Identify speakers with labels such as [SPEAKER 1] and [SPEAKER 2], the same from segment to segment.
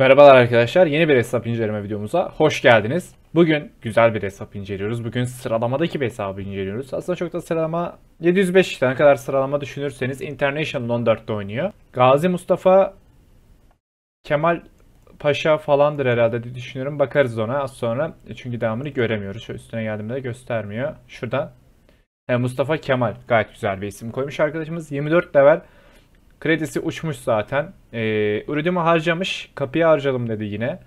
[SPEAKER 1] Merhabalar arkadaşlar. Yeni bir hesap inceleme videomuza hoş geldiniz. Bugün güzel bir hesap inceliyoruz. Bugün sıralamadaki bir hesabı inceliyoruz. Aslında çok da sıralama 705 tane kadar sıralama düşünürseniz International 14'te oynuyor. Gazi Mustafa Kemal Paşa falandır herhalde diye düşünüyorum. Bakarız ona az sonra. E, çünkü devamını göremiyoruz. Şöyle üstüne geldiğimde de göstermiyor. Şurada e, Mustafa Kemal gayet güzel bir isim koymuş arkadaşımız. 24 level Kredisi uçmuş zaten. E, ee, Uridium'u harcamış. Kapıyı harcalım dedi yine.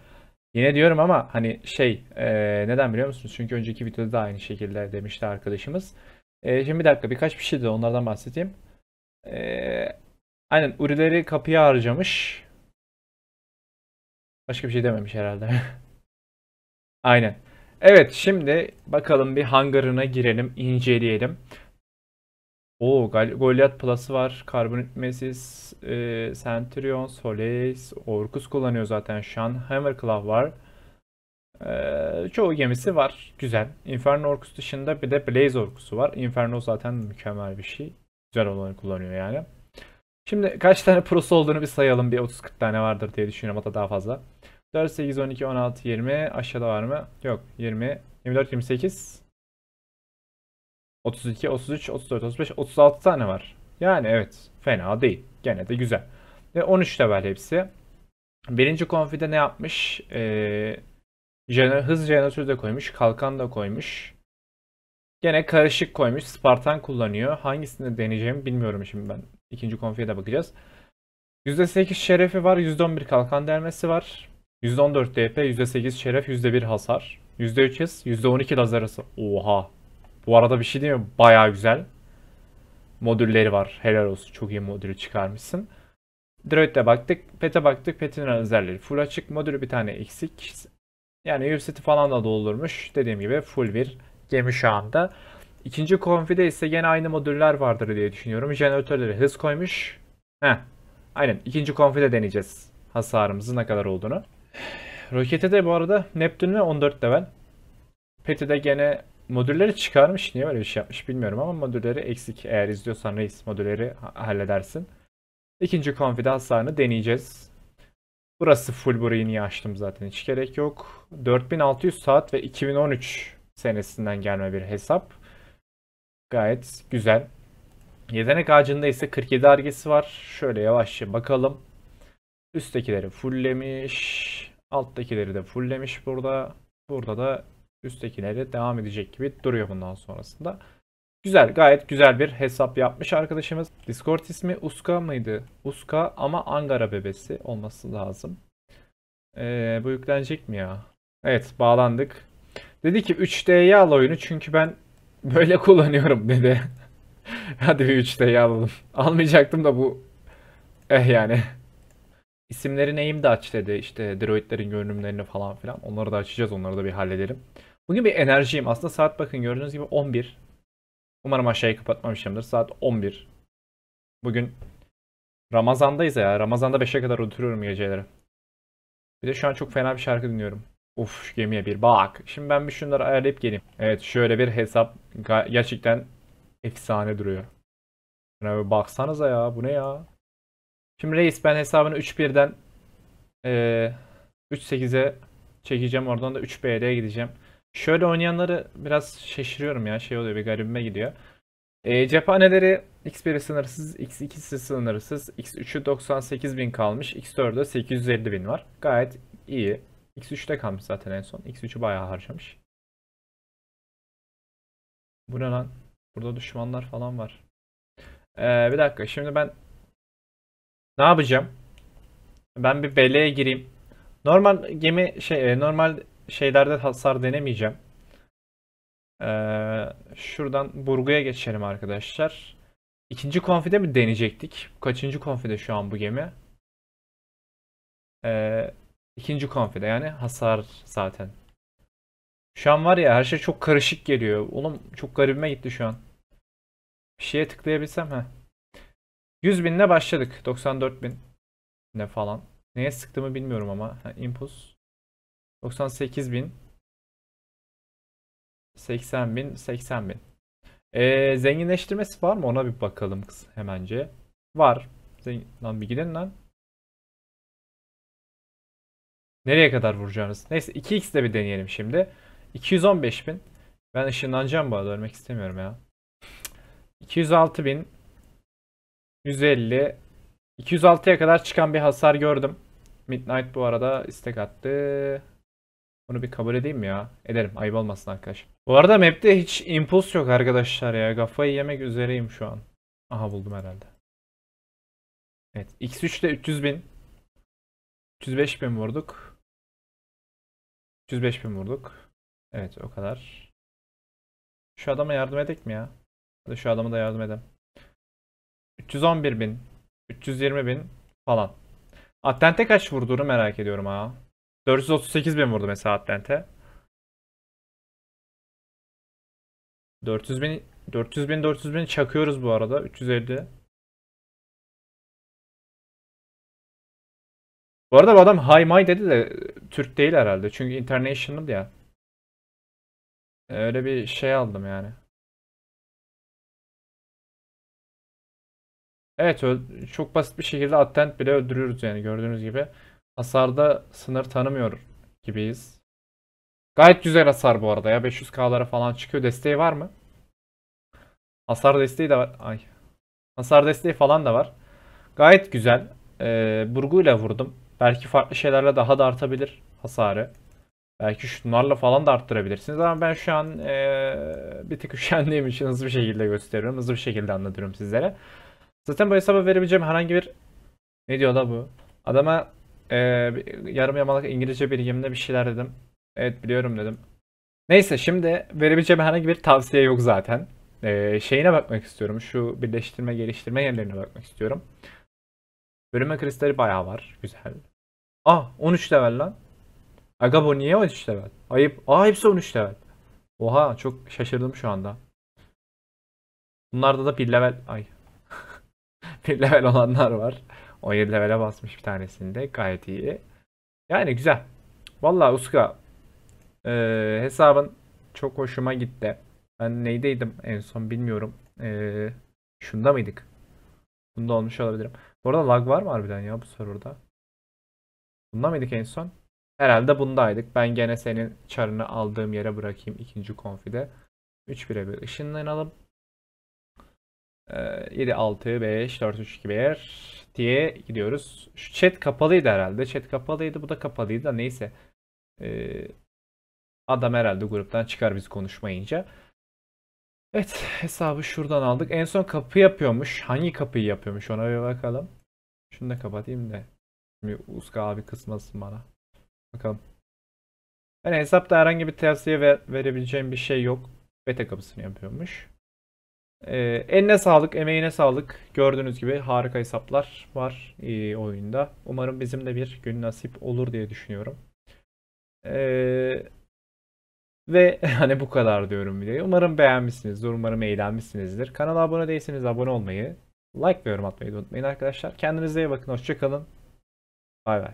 [SPEAKER 1] Yine diyorum ama hani şey e, neden biliyor musunuz? Çünkü önceki videoda da aynı şekilde demişti arkadaşımız. E, şimdi bir dakika birkaç bir şey de onlardan bahsedeyim. E, aynen Uri'leri kapıya harcamış. Başka bir şey dememiş herhalde. aynen. Evet şimdi bakalım bir hangarına girelim inceleyelim. Oo, Goliath Plus'ı var. Carbonate e, Centurion, Solace, Orkus kullanıyor zaten. Shan Hammerclaw var. E, çoğu gemisi var. Güzel. Inferno Orkus dışında bir de Blaze Orkus'u var. Inferno zaten mükemmel bir şey. Güzel olanı kullanıyor yani. Şimdi kaç tane prosu olduğunu bir sayalım. Bir 30-40 tane vardır diye düşünüyorum. Hatta daha fazla. 4, 8, 12, 16, 20. Aşağıda var mı? Yok. 20, 24, 28. 32, 33, 34, 35, 36 tane var. Yani evet fena değil. Gene de güzel. Ve 13 level hepsi. Birinci konfide ne yapmış? Ee, jener hız jeneratörü de koymuş. Kalkan da koymuş. Gene karışık koymuş. Spartan kullanıyor. Hangisini deneyeceğimi bilmiyorum şimdi ben. İkinci konfiye de bakacağız. %8 şerefi var. %11 kalkan dermesi var. %14 DP, %8 şeref, %1 hasar. %3 hız, %12 lazer Oha bu arada bir şey değil mi? Baya güzel modülleri var. Helal olsun çok iyi modülü çıkarmışsın. Droid'e baktık, PET'e baktık, PET'in özellikleri. Full açık modülü bir tane eksik. Yani UFCT falan da doldurmuş. Dediğim gibi full bir gemi şu anda. İkinci konfide ise gene aynı modüller vardır diye düşünüyorum. Jeneratörleri hız koymuş. Heh. Aynen. İkinci konfide deneyeceğiz. Hasarımızın ne kadar olduğunu. Rokete de bu arada Neptün ve 14 level. Pet'i de gene modülleri çıkarmış. Niye böyle bir şey yapmış bilmiyorum ama modülleri eksik. Eğer izliyorsan reis modülleri halledersin. İkinci konfide hasarını deneyeceğiz. Burası full burayı niye açtım zaten hiç gerek yok. 4600 saat ve 2013 senesinden gelme bir hesap. Gayet güzel. Yetenek ağacında ise 47 argesi var. Şöyle yavaşça bakalım. Üsttekileri fulllemiş. Alttakileri de fulllemiş burada. Burada da üsttekileri devam edecek gibi duruyor bundan sonrasında. Güzel, gayet güzel bir hesap yapmış arkadaşımız. Discord ismi Uska mıydı? Uska ama Angara bebesi olması lazım. Ee, bu yüklenecek mi ya? Evet, bağlandık. Dedi ki 3D'ye al oyunu çünkü ben böyle kullanıyorum dedi. Hadi bir 3D'ye alalım. Almayacaktım da bu. Eh yani. İsimleri neyim de aç dedi. İşte droidlerin görünümlerini falan filan. Onları da açacağız. Onları da bir halledelim. Bugün bir enerjiyim. Aslında saat bakın gördüğünüz gibi 11. Umarım aşağıyı kapatmamışımdır. Saat 11. Bugün Ramazan'dayız ya. Ramazan'da 5'e kadar oturuyorum geceleri. Bir de şu an çok fena bir şarkı dinliyorum. Uf gemiye bir bak. Şimdi ben bir şunları ayarlayıp geleyim. Evet şöyle bir hesap gerçekten efsane duruyor. Yani baksanıza ya bu ne ya. Şimdi reis ben hesabını 3-1'den e, 3-8'e çekeceğim. Oradan da 3-BL'ye gideceğim. Şöyle oynayanları biraz şaşırıyorum ya. Şey oluyor bir garibime gidiyor. E, cephaneleri X1'i sınırsız, X2'si sınırsız, X3'ü 98 bin kalmış, X4'de 850 bin var. Gayet iyi. X3'te kalmış zaten en son. X3'ü bayağı harcamış. Bu ne lan? Burada düşmanlar falan var. Ee, bir dakika şimdi ben ne yapacağım? Ben bir belleğe gireyim. Normal gemi şey e, normal şeylerde hasar denemeyeceğim. Ee, şuradan burguya geçelim arkadaşlar. İkinci konfide mi deneyecektik? Kaçıncı konfide şu an bu gemi? Ee, ikinci konfide yani hasar zaten. Şu an var ya her şey çok karışık geliyor. Oğlum çok garibime gitti şu an. Bir şeye tıklayabilsem ha. 100 binle başladık. 94 bin ne falan. Neye sıktığımı bilmiyorum ama. Ha, impulse. 98 bin. 80 bin, 80 bin. Ee, zenginleştirmesi var mı? Ona bir bakalım kız hemence. Var. Zengin... Lan bir gidin lan. Nereye kadar vuracağınız? Neyse 2x de bir deneyelim şimdi. 215 bin. Ben ışınlanacağım bu arada ölmek istemiyorum ya. 206 bin. 150. 206'ya kadar çıkan bir hasar gördüm. Midnight bu arada istek attı. Bunu bir kabul edeyim mi ya? Ederim. Ayıp olmasın arkadaş. Bu arada map'te hiç impuls yok arkadaşlar ya. Kafayı yemek üzereyim şu an. Aha buldum herhalde. Evet. X3'te 300 bin. 305 bin vurduk. 305 bin vurduk. Evet o kadar. Şu adama yardım edek mi ya? Ya şu adama da yardım edem. 311 bin. 320 bin falan. Attente kaç vurduğunu merak ediyorum ha. 438 bin vurdu mesela Atlante. 400 bin 400 bin 400 bin çakıyoruz bu arada. 350. Bu arada bu adam High May dedi de Türk değil herhalde. Çünkü international ya. E, öyle bir şey aldım yani. Evet çok basit bir şekilde attent bile öldürüyoruz yani gördüğünüz gibi. Hasarda sınır tanımıyor gibiyiz. Gayet güzel hasar bu arada ya. 500k'lara falan çıkıyor. Desteği var mı? Hasar desteği de var. Ay. Hasar desteği falan da var. Gayet güzel. Ee, burguyla vurdum. Belki farklı şeylerle daha da artabilir hasarı. Belki şunlarla falan da arttırabilirsiniz ama ben şu an ee, bir tık üşendiğim için hızlı bir şekilde gösteriyorum. Hızlı bir şekilde anlatıyorum sizlere. Zaten bu hesaba verebileceğim herhangi bir... Ne diyor da bu? Adama ee, yarım yamalak İngilizce bilgimde bir şeyler dedim. Evet biliyorum dedim. Neyse şimdi verebileceğim herhangi bir tavsiye yok zaten. Ee, şeyine bakmak istiyorum. Şu birleştirme geliştirme yerlerine bakmak istiyorum. Bölünme kristali bayağı var. Güzel. Ah 13 level lan. Aga bu niye 13 level? Ayıp. Aa hepsi 13 level. Oha çok şaşırdım şu anda. Bunlarda da bir level ay. bir level olanlar var. 17 level'e basmış bir tanesinde. Gayet iyi. Yani güzel. Valla Uska e, hesabın çok hoşuma gitti. Ben neydeydim en son bilmiyorum. E, şunda mıydık? Bunda olmuş olabilirim. Bu arada lag var mı harbiden ya bu soruda Bunda mıydık en son? Herhalde bundaydık. Ben gene senin çarını aldığım yere bırakayım ikinci konfide. 3 bire bir ışınlanalım. Ee, 7, 6, 5, 4, 3, 2, 1 diye gidiyoruz. Şu chat kapalıydı herhalde. Chat kapalıydı. Bu da kapalıydı da neyse. Ee, adam herhalde gruptan çıkar biz konuşmayınca. Evet hesabı şuradan aldık. En son kapı yapıyormuş. Hangi kapıyı yapıyormuş ona bir bakalım. Şunu da kapatayım da. Şimdi Uska abi kısmasın bana. Bakalım. Yani hesapta herhangi bir tavsiye ver verebileceğim bir şey yok. Beta kapısını yapıyormuş. Ee, eline sağlık, emeğine sağlık. Gördüğünüz gibi harika hesaplar var e, oyunda. Umarım bizim de bir gün nasip olur diye düşünüyorum. Ee, ve hani bu kadar diyorum videoyu. Umarım beğenmişsinizdir, umarım eğlenmişsinizdir. Kanala abone değilseniz abone olmayı, like ve yorum atmayı unutmayın arkadaşlar. Kendinize iyi bakın, hoşçakalın. Bay bay.